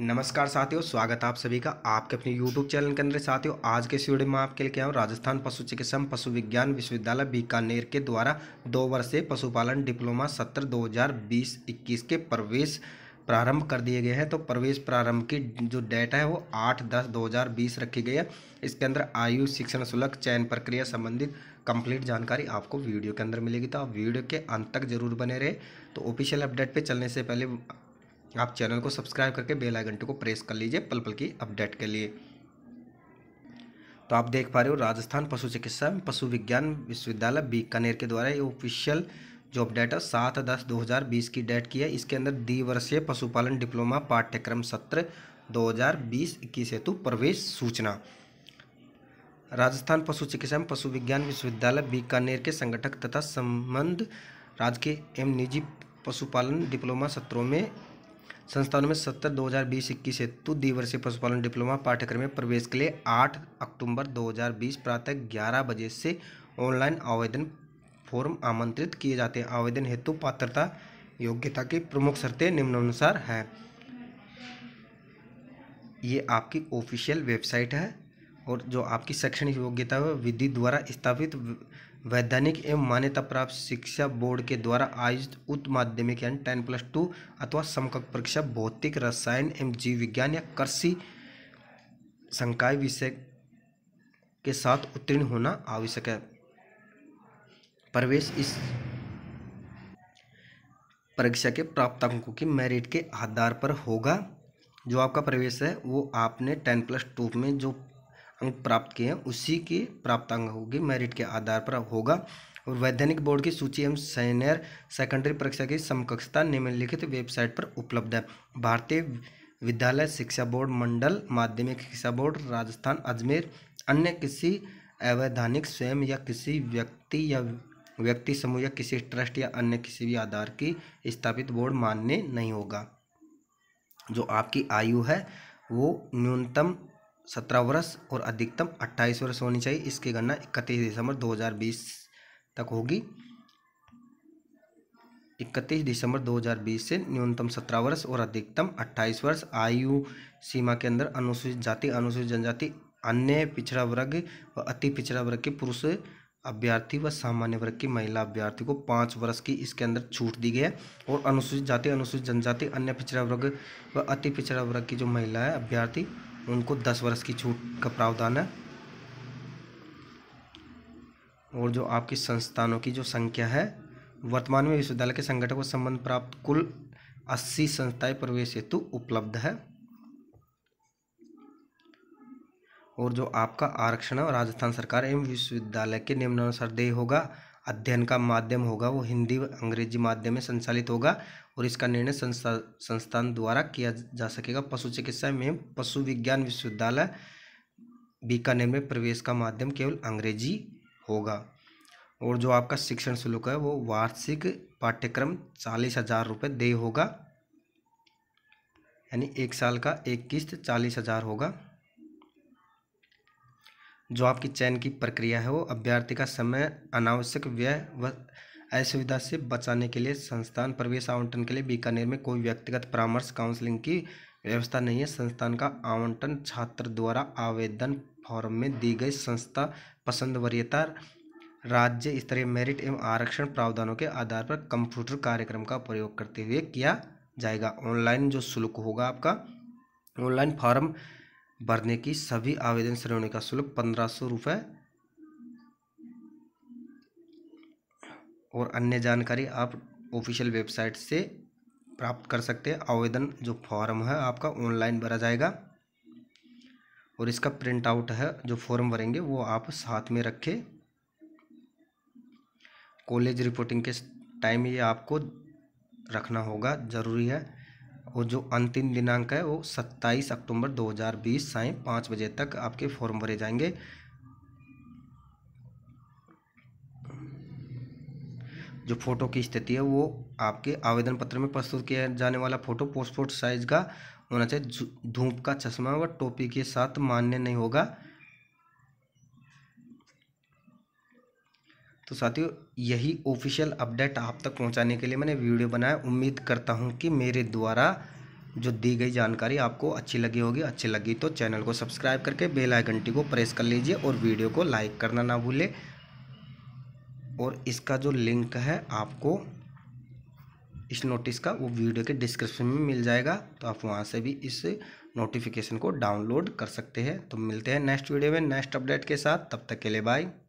नमस्कार साथियों स्वागत आप सभी का आपके अपने यूट्यूब चैनल के अंदर साथियों आज के इस वीडियो में आपके लिए क्या हूँ राजस्थान पशु चिकित्सा पशु विज्ञान विश्वविद्यालय बीकानेर के द्वारा दो वर्षीय पशुपालन डिप्लोमा सत्र 2020-21 के प्रवेश प्रारंभ कर दिए गए हैं तो प्रवेश प्रारंभ की जो डेट है वो आठ दस दो हज़ार बीस रखी गई है इसके अंदर आयु शिक्षण शुल्क चयन प्रक्रिया संबंधित कंप्लीट जानकारी आपको वीडियो के अंदर मिलेगी तो आप वीडियो के अंत तक जरूर बने रहे तो ऑफिशियल अपडेट पे चलने से पहले आप चैनल को सब्सक्राइब करके बेल आइकन को प्रेस कर लीजिए पल पल की अपडेट के लिए तो आप देख पा रहे हो राजस्थान पशु चिकित्सा पशु विज्ञान विश्वविद्यालय बीकानेर के द्वारा ये ऑफिशियल जो अपडेट है सात दस दो हज़ार बीस की डेट की है इसके अंदर द्विवर्षीय पशुपालन डिप्लोमा पाठ्यक्रम सत्र दो हज़ार बीस इक्कीस हेतु प्रवेश सूचना राजस्थान पशु चिकित्सा पशु विज्ञान विश्वविद्यालय बीकानेर के संगठक तथा संबंध राज्य के एवं निजी पशुपालन डिप्लोमा सत्रों में संस्थानों में सत्तर दो हज़ार बीस इक्कीस हेतु द्विवर्षीय पशुपालन डिप्लोमा पाठ्यक्रम में प्रवेश के लिए आठ अक्टूबर दो हज़ार बीस प्रातः ग्यारह बजे से ऑनलाइन आवेदन फॉर्म आमंत्रित किए जाते हैं आवेदन हेतु पात्रता योग्यता की प्रमुख शर्तें निम्नानुसार है ये आपकी ऑफिशियल वेबसाइट है और जो आपकी शैक्षणिक योग्यता है विधि द्वारा स्थापित वैधानिक एवं मान्यता प्राप्त शिक्षा बोर्ड के द्वारा आयोजित उच्च माध्यमिक यानी टेन प्लस टू अथवा समकक्ष परीक्षा भौतिक रसायन एवं जीव विज्ञान या कृषि संकाय विषय के साथ उत्तीर्ण होना आवश्यक है प्रवेश इस परीक्षा के अंकों की मेरिट के आधार पर होगा जो आपका प्रवेश है वो आपने टेन प्लस टू में जो अंक प्राप्त किए हैं उसी के अंक होगी मेरिट के आधार पर होगा और वैधानिक बोर्ड की सूची एवं सैनियर सेकेंडरी परीक्षा की समकक्षता निम्नलिखित वेबसाइट पर उपलब्ध है भारतीय विद्यालय शिक्षा बोर्ड मंडल माध्यमिक शिक्षा बोर्ड राजस्थान अजमेर अन्य किसी अवैधानिक स्वयं या किसी व्यक्ति या व्यक्ति समूह या किसी ट्रस्ट या अन्य किसी भी आधार की स्थापित बोर्ड मान्य नहीं होगा जो आपकी आयु है वो न्यूनतम सत्रह वर्ष और अधिकतम अट्ठाईस वर्ष होनी चाहिए इसकी गणना इकतीस दिसंबर दो हजार बीस तक होगी इकतीस दिसंबर 2020 से न्यूनतम सत्रह वर्ष और अधिकतम अट्ठाईस वर्ष आयु सीमा के अंदर अनुसूचित जाति अनुसूचित जनजाति अन्य पिछड़ा वर्ग व अति पिछड़ा वर्ग के पुरुष अभ्यर्थी व सामान्य वर्ग की महिला अभ्यर्थी को पाँच वर्ष की इसके अंदर छूट दी गई है और अनुसूचित जाति अनुसूचित जनजाति अन्य पिछड़ा वर्ग व अति पिछड़ा वर्ग की जो महिला है अभ्यर्थी उनको दस वर्ष की छूट का प्रावधान है और जो आपकी संस्थानों की जो संख्या है वर्तमान में विश्वविद्यालय के संगठन को संबंध प्राप्त कुल अस्सी संस्थाएं प्रवेश हेतु उपलब्ध है और जो आपका आरक्षण है राजस्थान सरकार एवं विश्वविद्यालय के निम्नानुसार देय होगा अध्ययन का माध्यम होगा वो हिंदी व अंग्रेजी माध्यम में संचालित होगा और इसका निर्णय संस्था संस्थान द्वारा किया जा सकेगा पशु चिकित्सा में पशु विज्ञान विश्वविद्यालय बीकानेर में प्रवेश का माध्यम केवल अंग्रेजी होगा और जो आपका शिक्षण शुल्क है वो वार्षिक पाठ्यक्रम चालीस हज़ार रुपये देय होगा यानी एक साल का एक किस्त चालीस हज़ार होगा जो आपकी चयन की प्रक्रिया है वो अभ्यर्थी का समय अनावश्यक व्यय व असुविधा से बचाने के लिए संस्थान प्रवेश आवंटन के लिए बीकानेर में कोई व्यक्तिगत परामर्श काउंसलिंग की व्यवस्था नहीं है संस्थान का आवंटन छात्र द्वारा आवेदन फॉर्म में दी गई संस्था पसंद वरीयता राज्य स्तरीय मेरिट एवं आरक्षण प्रावधानों के आधार पर कंप्यूटर कार्यक्रम का प्रयोग करते हुए किया जाएगा ऑनलाइन जो शुल्क होगा आपका ऑनलाइन फॉर्म भरने की सभी आवेदन श्रेणी का शुल्क पंद्रह सौ रुपये और अन्य जानकारी आप ऑफिशियल वेबसाइट से प्राप्त कर सकते हैं आवेदन जो फॉर्म है आपका ऑनलाइन भरा जाएगा और इसका प्रिंट आउट है जो फॉर्म भरेंगे वो आप साथ में रखें कॉलेज रिपोर्टिंग के टाइम ये आपको रखना होगा ज़रूरी है और जो अंतिम दिनांक है वो 27 अक्टूबर 2020 साय पाँच बजे तक आपके फॉर्म भरे जाएंगे जो फ़ोटो की स्थिति है वो आपके आवेदन पत्र में प्रस्तुत किया जाने वाला फ़ोटो पोस्टपोर्ट साइज का होना चाहिए धूप का चश्मा व टोपी के साथ मान्य नहीं होगा तो साथियों यही ऑफिशियल अपडेट आप तक पहुंचाने के लिए मैंने वीडियो बनाया उम्मीद करता हूं कि मेरे द्वारा जो दी गई जानकारी आपको अच्छी लगी होगी अच्छी लगी तो चैनल को सब्सक्राइब करके बेल आइकनटी को प्रेस कर लीजिए और वीडियो को लाइक करना ना भूले और इसका जो लिंक है आपको इस नोटिस का वो वीडियो के डिस्क्रिप्शन में मिल जाएगा तो आप वहाँ से भी इस नोटिफिकेशन को डाउनलोड कर सकते हैं तो मिलते हैं नेक्स्ट वीडियो में नेक्स्ट अपडेट के साथ तब तक के लिए बाय